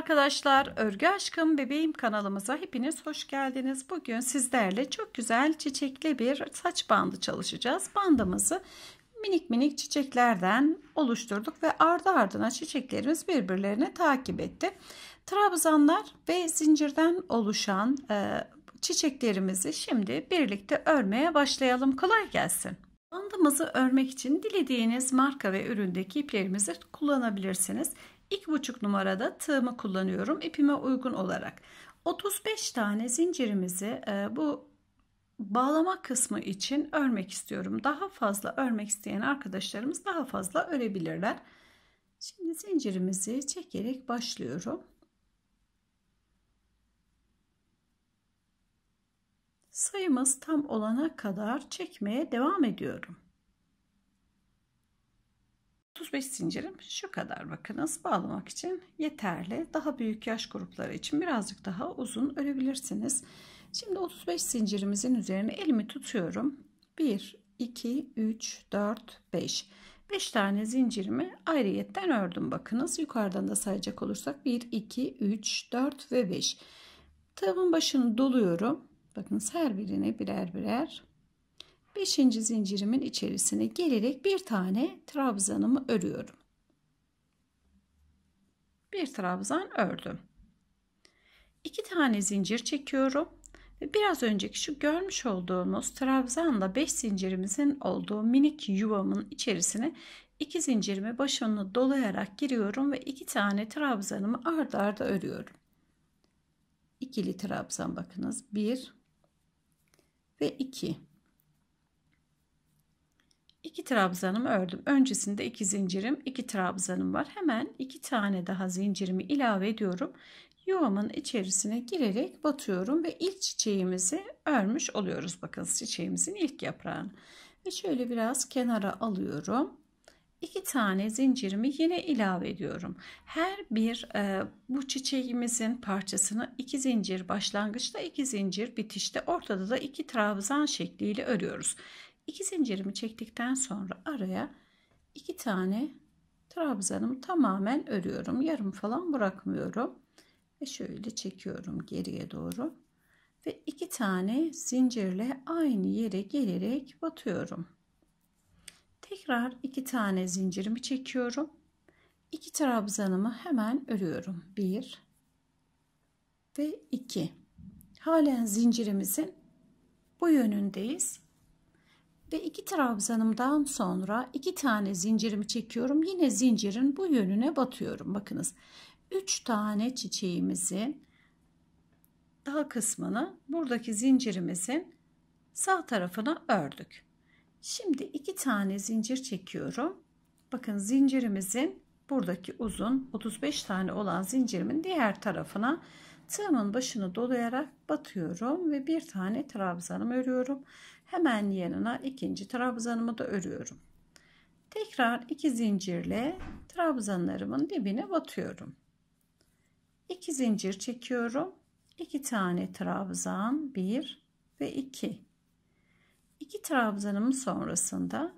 arkadaşlar, Örgü Aşkım Bebeğim kanalımıza hepiniz hoş geldiniz. Bugün sizlerle çok güzel çiçekli bir saç bandı çalışacağız. Bandımızı minik minik çiçeklerden oluşturduk ve ardı ardına çiçeklerimiz birbirlerini takip etti. Trabzanlar ve zincirden oluşan e, çiçeklerimizi şimdi birlikte örmeye başlayalım. Kolay gelsin. Bandımızı örmek için dilediğiniz marka ve üründeki iplerimizi kullanabilirsiniz. İki buçuk numarada tığımı kullanıyorum ipime uygun olarak. 35 tane zincirimizi e, bu bağlama kısmı için örmek istiyorum. Daha fazla örmek isteyen arkadaşlarımız daha fazla örebilirler. Şimdi zincirimizi çekerek başlıyorum. Sayımız tam olana kadar çekmeye devam ediyorum. 35 zincirim şu kadar bakınız bağlamak için yeterli. Daha büyük yaş grupları için birazcık daha uzun örebilirsiniz. Şimdi 35 zincirimizin üzerine elimi tutuyorum. 1, 2, 3, 4, 5. 5 tane zincirimi ayrıyetten ördüm bakınız. Yukarıdan da sayacak olursak 1, 2, 3, 4 ve 5. Tığımın başını doluyorum. Bakın her birini birer birer 5. zincirimin içerisine gelerek bir tane trabzanımı örüyorum. Bir trabzan ördüm. 2 tane zincir çekiyorum ve biraz önceki şu görmüş olduğunuz trabzanla 5 zincirimizin olduğu minik yuvamın içerisine 2 zincirimi başını dolayarak giriyorum ve 2 tane trabzanımı ardarda arda örüyorum. İkili trabzan bakınız 1 ve 2 2 trabzanımı ördüm. Öncesinde 2 zincirim, 2 trabzanım var. Hemen 2 tane daha zincirimi ilave ediyorum. Yuvamın içerisine girerek batıyorum ve ilk çiçeğimizi örmüş oluyoruz. Bakın çiçeğimizin ilk yaprağını. Ve şöyle biraz kenara alıyorum. 2 tane zincirimi yine ilave ediyorum. Her bir e, bu çiçeğimizin parçasını 2 zincir başlangıçta 2 zincir bitişte ortada da 2 trabzan şekliyle örüyoruz. İki zincirimi çektikten sonra araya iki tane trabzanımı tamamen örüyorum. Yarım falan bırakmıyorum. Ve şöyle çekiyorum geriye doğru. Ve iki tane zincirle aynı yere gelerek batıyorum. Tekrar iki tane zincirimi çekiyorum. İki trabzanımı hemen örüyorum. Bir ve iki. Halen zincirimizin bu yönündeyiz ve iki trabzanımdan sonra iki tane zincirimi çekiyorum. Yine zincirin bu yönüne batıyorum. Bakınız 3 tane çiçeğimizin dal kısmını buradaki zincirimizin sağ tarafına ördük. Şimdi iki tane zincir çekiyorum. Bakın zincirimizin buradaki uzun 35 tane olan zincirimin diğer tarafına Tığımın başını dolayarak batıyorum ve bir tane trabzanımı örüyorum. Hemen yanına ikinci trabzanımı da örüyorum. Tekrar iki zincirle trabzanlarımın dibine batıyorum. İki zincir çekiyorum. İki tane trabzan, bir ve iki. İki trabzanımın sonrasında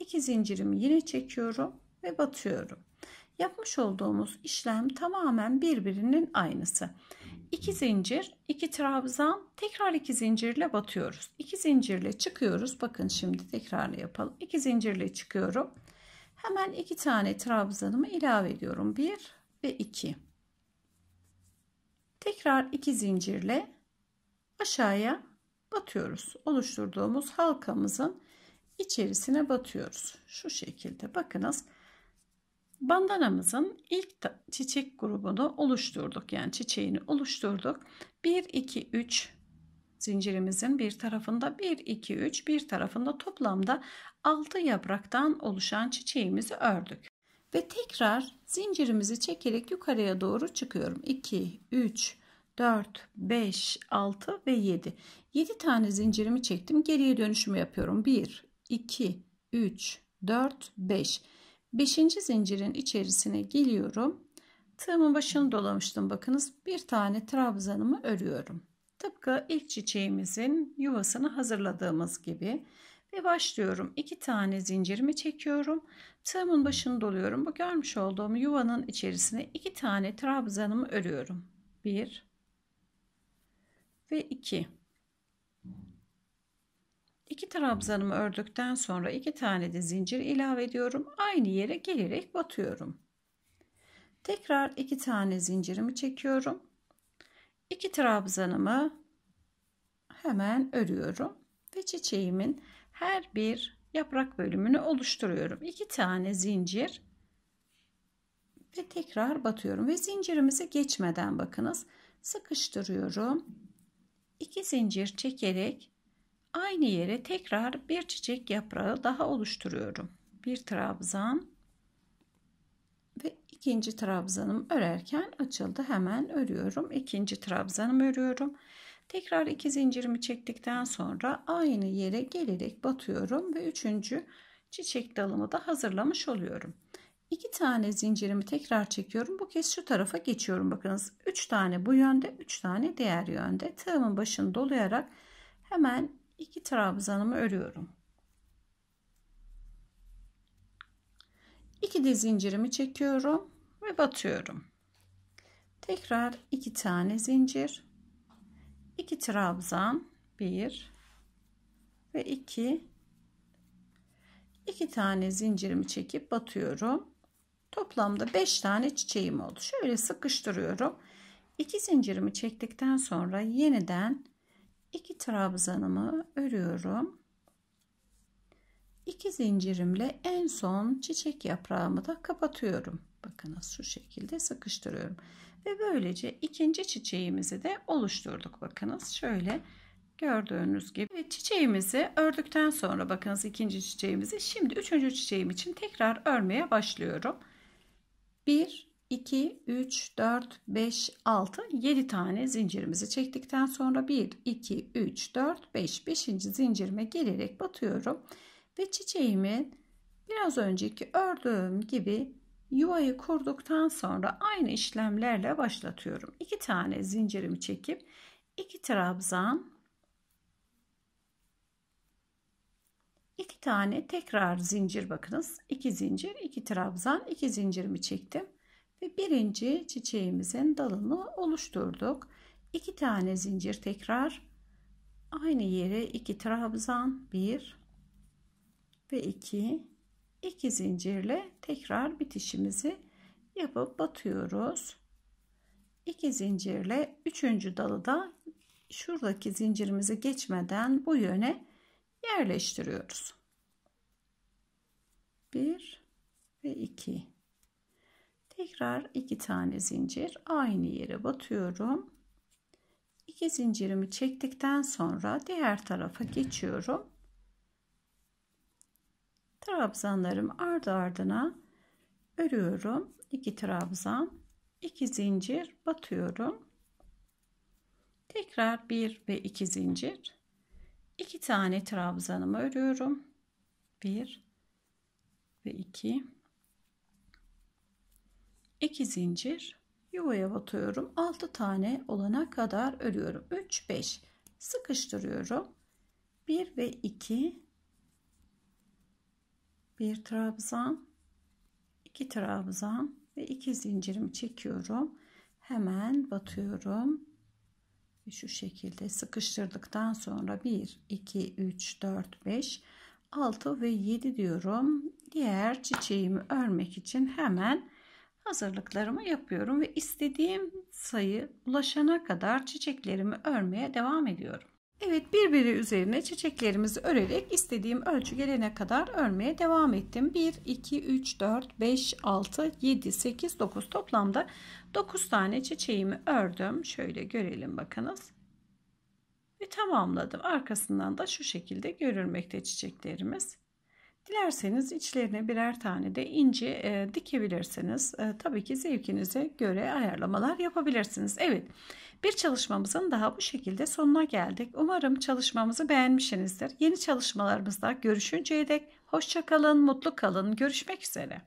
iki zincirimi yine çekiyorum ve batıyorum. Yapmış olduğumuz işlem tamamen birbirinin aynısı. 2 zincir, 2 trabzan, tekrar 2 zincirle batıyoruz. 2 zincirle çıkıyoruz. Bakın şimdi tekrar yapalım. 2 zincirle çıkıyorum. Hemen 2 tane trabzanımı ilave ediyorum. 1 ve 2. Tekrar 2 zincirle aşağıya batıyoruz. Oluşturduğumuz halkamızın içerisine batıyoruz. Şu şekilde bakınız Bandanamızın ilk çiçek grubunu oluşturduk. Yani çiçeğini oluşturduk. 1, 2, 3 zincirimizin bir tarafında 1, 2, 3 bir tarafında toplamda 6 yapraktan oluşan çiçeğimizi ördük. Ve tekrar zincirimizi çekerek yukarıya doğru çıkıyorum. 2, 3, 4, 5, 6 ve 7. 7 tane zincirimi çektim. Geriye dönüşümü yapıyorum. 1, 2, 3, 4, 5. 5. zincirin içerisine geliyorum. Tığımın başını dolamıştım bakınız. Bir tane trabzanımı örüyorum. Tıpkı ilk çiçeğimizin yuvasını hazırladığımız gibi ve başlıyorum. 2 tane zincirimi çekiyorum. Tığımın başını doluyorum. Bu görmüş olduğum yuvanın içerisine 2 tane trabzanımı örüyorum. 1 ve 2 İki trabzanımı ördükten sonra iki tane de zincir ilave ediyorum. Aynı yere gelerek batıyorum. Tekrar iki tane zincirimi çekiyorum. İki trabzanımı hemen örüyorum ve çiçeğimin her bir yaprak bölümünü oluşturuyorum. İki tane zincir ve tekrar batıyorum ve zincirimizi geçmeden bakınız sıkıştırıyorum. İki zincir çekerek Aynı yere tekrar bir çiçek yaprağı daha oluşturuyorum. Bir trabzan ve ikinci trabzanım örerken açıldı. Hemen örüyorum. İkinci trabzanımı örüyorum. Tekrar iki zincirimi çektikten sonra aynı yere gelerek batıyorum ve üçüncü çiçek dalımı da hazırlamış oluyorum. İki tane zincirimi tekrar çekiyorum. Bu kez şu tarafa geçiyorum. Bakınız üç tane bu yönde üç tane diğer yönde. Tığımın başını dolayarak hemen iki trabzanımı örüyorum. İki diz zincirimi çekiyorum ve batıyorum. Tekrar iki tane zincir, iki trabzan, bir ve iki, iki tane zincirimi çekip batıyorum. Toplamda beş tane çiçeğim oldu. Şöyle sıkıştırıyorum. İki zincirimi çektikten sonra yeniden iki trabzanımı örüyorum. İki zincirimle en son çiçek yaprağımı da kapatıyorum. Bakınız şu şekilde sıkıştırıyorum. Ve böylece ikinci çiçeğimizi de oluşturduk. Bakınız şöyle gördüğünüz gibi. Evet, çiçeğimizi ördükten sonra bakınız ikinci çiçeğimizi. Şimdi üçüncü çiçeğim için tekrar örmeye başlıyorum. Bir. 2, 3, 4, 5, 6, 7 tane zincirimizi çektikten sonra 1, 2, 3, 4, 5, 5. zincirime gelerek batıyorum. Ve çiçeğimin biraz önceki ördüğüm gibi yuvayı kurduktan sonra aynı işlemlerle başlatıyorum. 2 tane zincirimi çekip 2 trabzan 2 tane tekrar zincir bakınız. 2 zincir, 2 trabzan, 2 zincirimi çektim ve birinci çiçeğimizin dalını oluşturduk. İki tane zincir tekrar aynı yere iki trabzan bir ve iki. 2 zincirle tekrar bitişimizi yapıp batıyoruz. İki zincirle üçüncü dalı da şuradaki zincirimizi geçmeden bu yöne yerleştiriyoruz. Bir ve iki. Tekrar iki tane zincir aynı yere batıyorum. İki zincirimi çektikten sonra diğer tarafa geçiyorum. Trabzanlarım ardı ardına örüyorum. İki trabzan, iki zincir batıyorum. Tekrar bir ve iki zincir. İki tane trabzanımı örüyorum. bir ve iki 2 zincir yuvaya batıyorum 6 tane olana kadar örüyorum 3 5 sıkıştırıyorum 1 ve 2 1 trabzan 2 trabzan ve 2 zincirimi çekiyorum hemen batıyorum şu şekilde sıkıştırdıktan sonra 1 2 3 4 5 6 ve 7 diyorum diğer çiçeğimi örmek için hemen hazırlıklarımı yapıyorum ve istediğim sayı ulaşana kadar çiçeklerimi örmeye devam ediyorum. Evet birbiri üzerine çiçeklerimizi örerek istediğim ölçü gelene kadar örmeye devam ettim. 1, 2, 3, 4, 5, 6, 7, 8, 9 toplamda 9 tane çiçeğimi ördüm. Şöyle görelim bakınız. Ve tamamladım. Arkasından da şu şekilde görülmekte çiçeklerimiz. Dilerseniz içlerine birer tane de inci e, dikebilirsiniz. E, tabii ki zevkinize göre ayarlamalar yapabilirsiniz. Evet bir çalışmamızın daha bu şekilde sonuna geldik. Umarım çalışmamızı beğenmişsinizdir. Yeni çalışmalarımızda görüşünceye dek hoşçakalın, mutlu kalın. Görüşmek üzere.